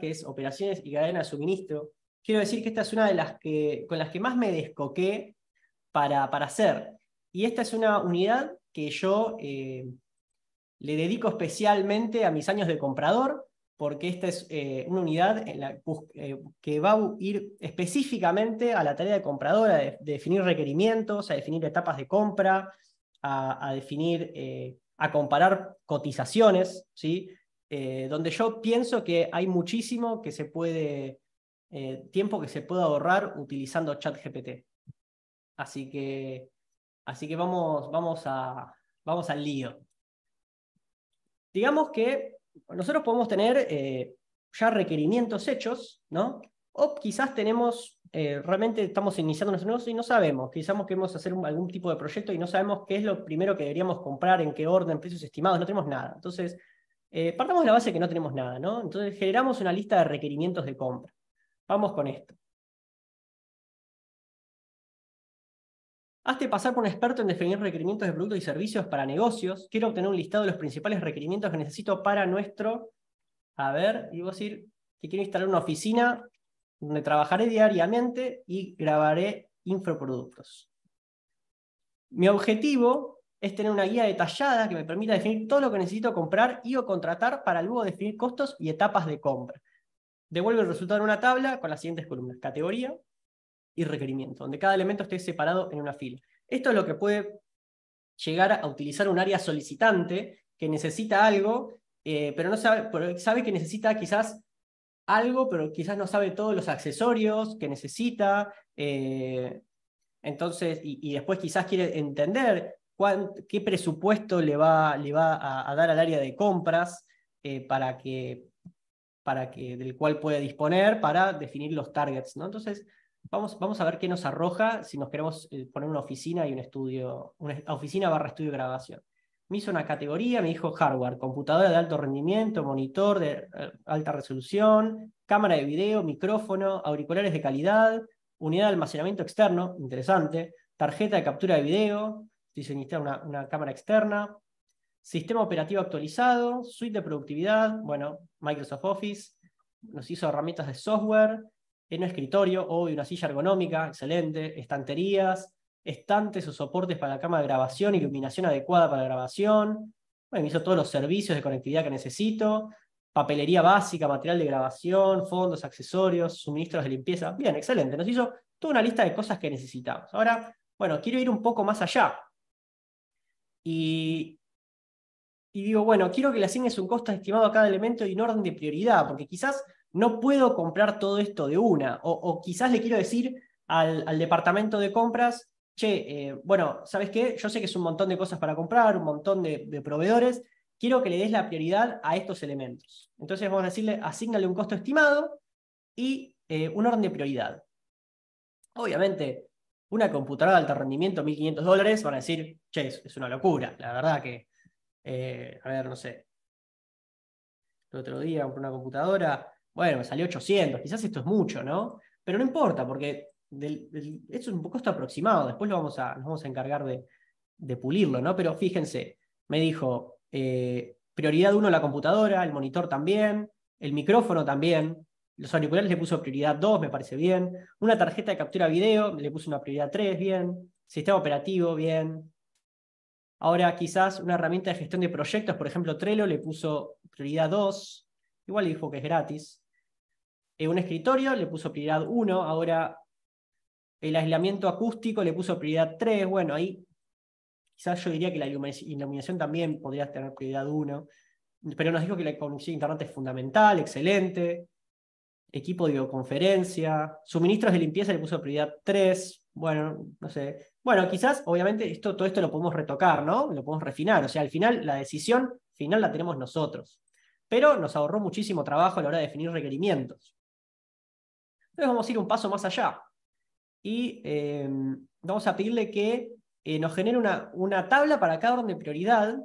que es operaciones y cadena de suministro, quiero decir que esta es una de las que, con las que más me descoqué para, hacer. Y esta es una unidad que yo eh, le dedico especialmente a mis años de comprador, porque esta es eh, una unidad en la, eh, que va a ir específicamente a la tarea de comprador, a definir requerimientos, a definir etapas de compra, a, a definir, a comparar cotizaciones, ¿sí? Eh, donde yo pienso que hay muchísimo que se puede, eh, tiempo que se puede ahorrar utilizando ChatGPT. Así que, así que vamos, vamos, a, vamos al lío. Digamos que nosotros podemos tener eh, ya requerimientos hechos, ¿no? O quizás tenemos, realmente estamos iniciando nuestros negocios y no sabemos, quizás queremos hacer algún tipo de proyecto y no sabemos qué es lo primero que deberíamos comprar, en qué orden, precios estimados, no tenemos nada. Entonces, eh, partamos de la base que no tenemos nada, ¿no? Entonces generamos una lista de requerimientos de compra. Vamos con esto. Hazte pasar por un experto en definir requerimientos de productos y servicios para negocios. Quiero obtener un listado de los principales requerimientos que necesito para nuestro. A ver, y a decir que quiero instalar una oficina donde trabajaré diariamente y grabaré infoproductos. Mi objetivo es tener una guía detallada que me permita definir todo lo que necesito comprar y o contratar para luego definir costos y etapas de compra. Devuelvo el resultado en una tabla con las siguientes columnas, categoría y requerimiento, donde cada elemento esté separado en una fila. Esto es lo que puede llegar a utilizar un área solicitante que necesita algo, eh, pero no sabe, sabe que necesita quizás algo, pero quizás no sabe todos los accesorios que necesita. Eh, entonces, y, después quizás quiere entender qué presupuesto le va, le va a, dar al área de compras eh, para que, para que, del cual puede disponer para definir los targets. Entonces, vamos, vamos a ver qué nos arroja si nos queremos eh, poner una oficina y un estudio, una oficina barra estudio de grabación. Me hizo una categoría, me dijo hardware, computadora de alto rendimiento, monitor de eh, alta resolución, cámara de video, micrófono, auriculares de calidad, unidad de almacenamiento externo, interesante, tarjeta de captura de video, si una, cámara externa, sistema operativo actualizado, suite de productividad, bueno, Microsoft Office, nos hizo herramientas de software, en un escritorio, hoy una silla ergonómica, excelente, estanterías, estantes o soportes para la cámara de grabación, iluminación adecuada para la grabación, bueno, me hizo todos los servicios de conectividad que necesito, papelería básica, material de grabación, fondos, accesorios, suministros de limpieza, bien, excelente, nos hizo toda una lista de cosas que necesitamos. Ahora, bueno, quiero ir un poco más allá, y, digo, bueno, quiero que le asignes un costo estimado a cada elemento y un orden de prioridad, porque quizás no puedo comprar todo esto de una, o, quizás le quiero decir al, departamento de compras, che, eh, bueno, ¿sabes qué? Yo sé que es un montón de cosas para comprar, un montón de, proveedores, quiero que le des la prioridad a estos elementos. Entonces vamos a decirle, asignale un costo estimado y eh, un orden de prioridad. Obviamente, una computadora de alto rendimiento, 1.500 dólares, van a decir, che, es, una locura. La verdad que, eh, a ver, no sé. El otro día compré una computadora, bueno, me salió 800, quizás esto es mucho, ¿no? Pero no importa, porque esto es un costo aproximado, después lo vamos a, nos vamos a encargar de, pulirlo, ¿no? Pero fíjense, me dijo, eh, prioridad uno la computadora, el monitor también, el micrófono también, los auriculares le puso prioridad 2, me parece bien. Una tarjeta de captura video le puso una prioridad 3, bien. Sistema operativo, bien. Ahora quizás una herramienta de gestión de proyectos, por ejemplo Trello, le puso prioridad 2. Igual dijo que es gratis. Eh, un escritorio le puso prioridad 1. Ahora el aislamiento acústico le puso prioridad 3. Bueno, ahí quizás yo diría que la iluminación también podría tener prioridad 1. Pero nos dijo que la conexión a Internet es fundamental, excelente equipo de videoconferencia, suministros de limpieza le puso prioridad 3, bueno, no sé. Bueno, quizás, obviamente, esto, todo esto lo podemos retocar, ¿no? Lo podemos refinar, o sea, al final la decisión final la tenemos nosotros, pero nos ahorró muchísimo trabajo a la hora de definir requerimientos. Entonces vamos a ir un paso más allá y em, vamos a pedirle que eh, nos genere una, una tabla para cada orden de prioridad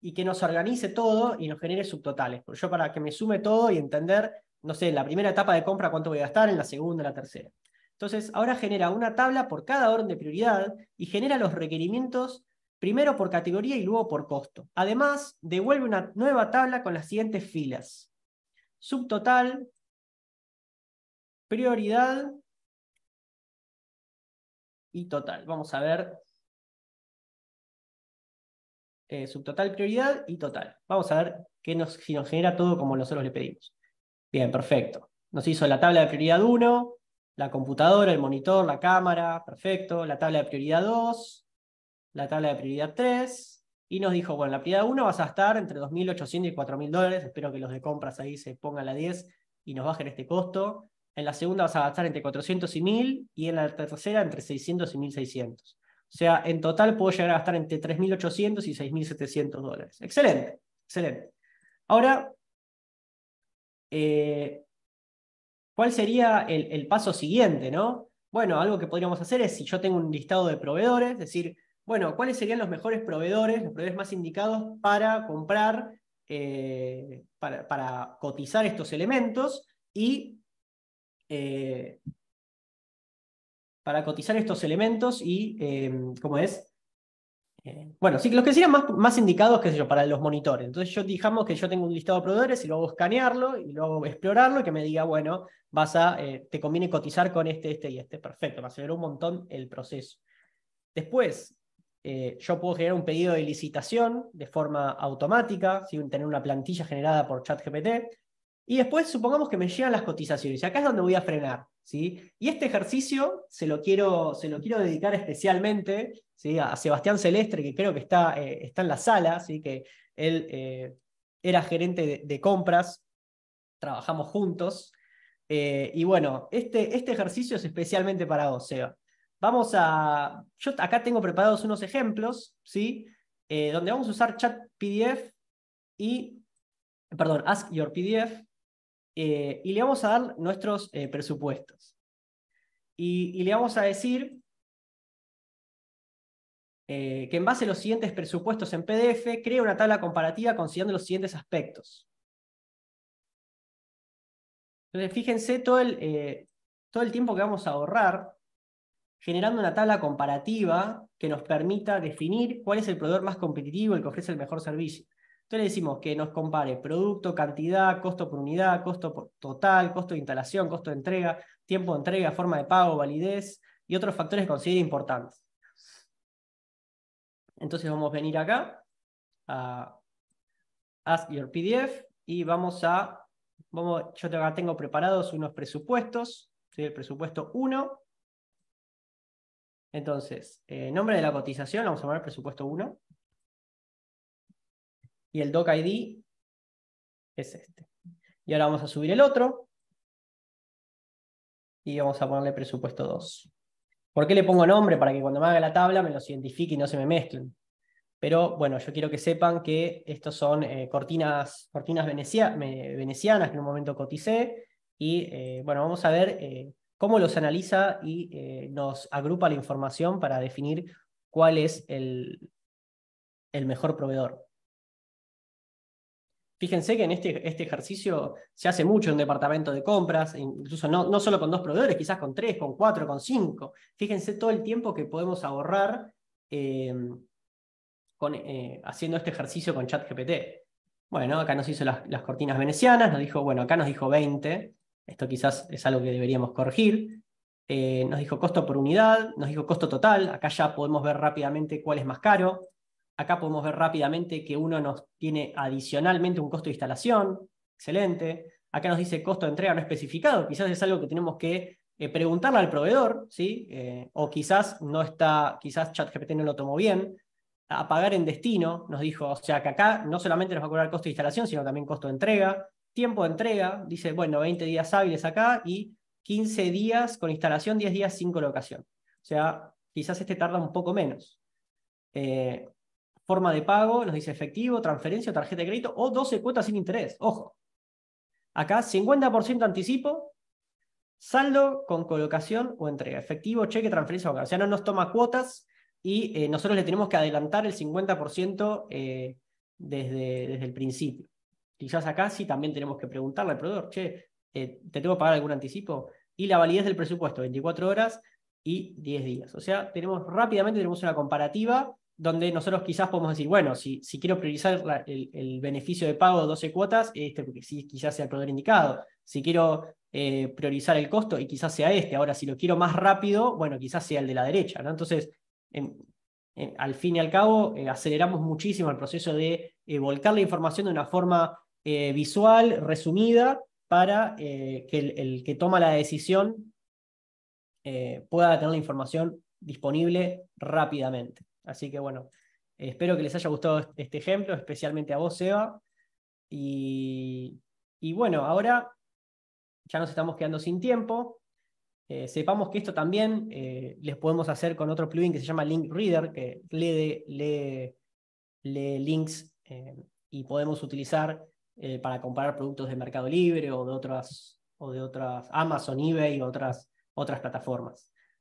y que nos organice todo y nos genere subtotales. Yo para que me sume todo y entender no sé, en la primera etapa de compra cuánto voy a gastar, en la segunda, en la tercera. Entonces, ahora genera una tabla por cada orden de prioridad y genera los requerimientos primero por categoría y luego por costo. Además, devuelve una nueva tabla con las siguientes filas. Subtotal, prioridad y total. Vamos a ver. Eh, subtotal, prioridad y total. Vamos a ver qué nos, si nos genera todo como nosotros le pedimos. Bien, perfecto. Nos hizo la tabla de prioridad 1, la computadora, el monitor, la cámara, perfecto. La tabla de prioridad 2, la tabla de prioridad 3. Y nos dijo, bueno, la prioridad 1 vas a estar entre 2.800 y 4.000 dólares. Espero que los de compras ahí se pongan la 10 y nos bajen este costo. En la segunda vas a gastar entre 400 y 1.000 y en la tercera entre 600 y 1.600. O sea, en total puedo llegar a gastar entre 3.800 y 6.700 dólares. Excelente, excelente. Ahora eh, ¿cuál sería el, paso siguiente? ¿no? Bueno, algo que podríamos hacer es, si yo tengo un listado de proveedores, decir, bueno, ¿cuáles serían los mejores proveedores, los proveedores más indicados para comprar, eh, para, cotizar estos elementos y... Eh, para cotizar estos elementos y, ¿cómo es? Eh, bueno, sí, los que serían más, indicados, qué sé yo, para los monitores. Entonces, yo digamos que yo tengo un listado de proveedores y luego escanearlo y luego explorarlo y que me diga, bueno, vas a, eh, te conviene cotizar con este, este y este. Perfecto, a aceleró un montón el proceso. Después, eh, yo puedo generar un pedido de licitación de forma automática, sin tener una plantilla generada por ChatGPT. Y después supongamos que me llegan las cotizaciones. Y acá es donde voy a frenar. Y este ejercicio se lo quiero, se lo quiero dedicar especialmente a Sebastián Celestre, que creo que está, eh, está en la sala, que él eh, era gerente de, compras, trabajamos juntos. Eh, y bueno, este, este ejercicio es especialmente para vos, Vamos a. Yo acá tengo preparados unos ejemplos, ¿sí? donde vamos a usar chat PDF y. Perdón, ask your PDF eh, y le vamos a dar nuestros eh, presupuestos. Y, le vamos a decir eh, que en base a los siguientes presupuestos en PDF, crea una tabla comparativa considerando los siguientes aspectos. Entonces, fíjense todo el, todo el tiempo que vamos a ahorrar generando una tabla comparativa que nos permita definir cuál es el proveedor más competitivo, el que ofrece el mejor servicio. Entonces le decimos que nos compare producto, cantidad, costo por unidad, costo total, costo de instalación, costo de entrega, tiempo de entrega, forma de pago, validez y otros factores que considere importantes. Entonces vamos a venir acá a Ask Your PDF y vamos a, vamos, yo acá tengo preparados unos presupuestos, el presupuesto 1. Entonces, eh, nombre de la cotización, vamos a poner presupuesto 1 y el doc ID es este. Y ahora vamos a subir el otro y vamos a ponerle presupuesto 2. ¿Por qué le pongo nombre? Para que cuando me haga la tabla me los identifique y no se me mezclen. Pero bueno, yo quiero que sepan que estos son eh, cortinas, cortinas venecia, venecianas que en un momento coticé. Y eh, bueno, vamos a ver eh, cómo los analiza y nos agrupa la información para definir cuál es el mejor proveedor. Fíjense que en este, este ejercicio se hace mucho en departamento de compras, incluso no, no solo con dos proveedores, quizás con tres, con cuatro, con cinco. Fíjense todo el tiempo que podemos ahorrar em, eh, haciendo este ejercicio con ChatGPT. Bueno, acá nos hizo las, cortinas venecianas, nos dijo, bueno, acá nos dijo 20, esto quizás es algo que deberíamos corregir. Eh, nos dijo costo por unidad, nos dijo costo total, acá ya podemos ver rápidamente cuál es más caro. Acá podemos ver rápidamente que uno nos tiene adicionalmente un costo de instalación, excelente. Acá nos dice costo de entrega no especificado, quizás es algo que tenemos que eh, preguntarle al proveedor, ¿sí? Eh, o quizás no está, quizás ChatGPT no lo tomó bien. A pagar en destino, nos dijo, o sea que acá no solamente nos va a cobrar costo de instalación, sino también costo de entrega. Tiempo de entrega, dice, bueno, 20 días hábiles acá y 15 días con instalación, 10 días sin colocación. O sea, quizás este tarda un poco menos. Eh, forma de pago, nos dice efectivo, transferencia, tarjeta de crédito o 12 cuotas sin interés. Ojo. Acá 50% anticipo, saldo con colocación o entrega. Efectivo, cheque, transferencia acá O sea, no nos toma cuotas y eh, nosotros le tenemos que adelantar el 50% eh, desde, desde el principio. Quizás acá sí también tenemos que preguntarle al proveedor, che, eh, ¿te tengo que pagar algún anticipo? Y la validez del presupuesto, 24 horas y 10 días. O sea, tenemos rápidamente tenemos una comparativa donde nosotros quizás podemos decir, bueno, si, quiero priorizar el, beneficio de pago de 12 cuotas, este sí, quizás sea el poder indicado. Si quiero eh, priorizar el costo, y quizás sea este. Ahora, si lo quiero más rápido, bueno, quizás sea el de la derecha. Entonces, al fin y al cabo, eh, aceleramos muchísimo el proceso de eh, volcar la información de una forma visual, resumida, para que el, que toma la decisión pueda tener la información disponible rápidamente. Así que bueno, espero que les haya gustado este, este ejemplo, especialmente a vos, Eva. Y, bueno, ahora ya nos estamos quedando sin tiempo. Eh, sepamos que esto también eh, les podemos hacer con otro plugin que se llama Link Reader, que lee, links eh, y podemos utilizar para comprar productos de Mercado Libre o de otras, o de otras Amazon, eBay o otras, otras plataformas.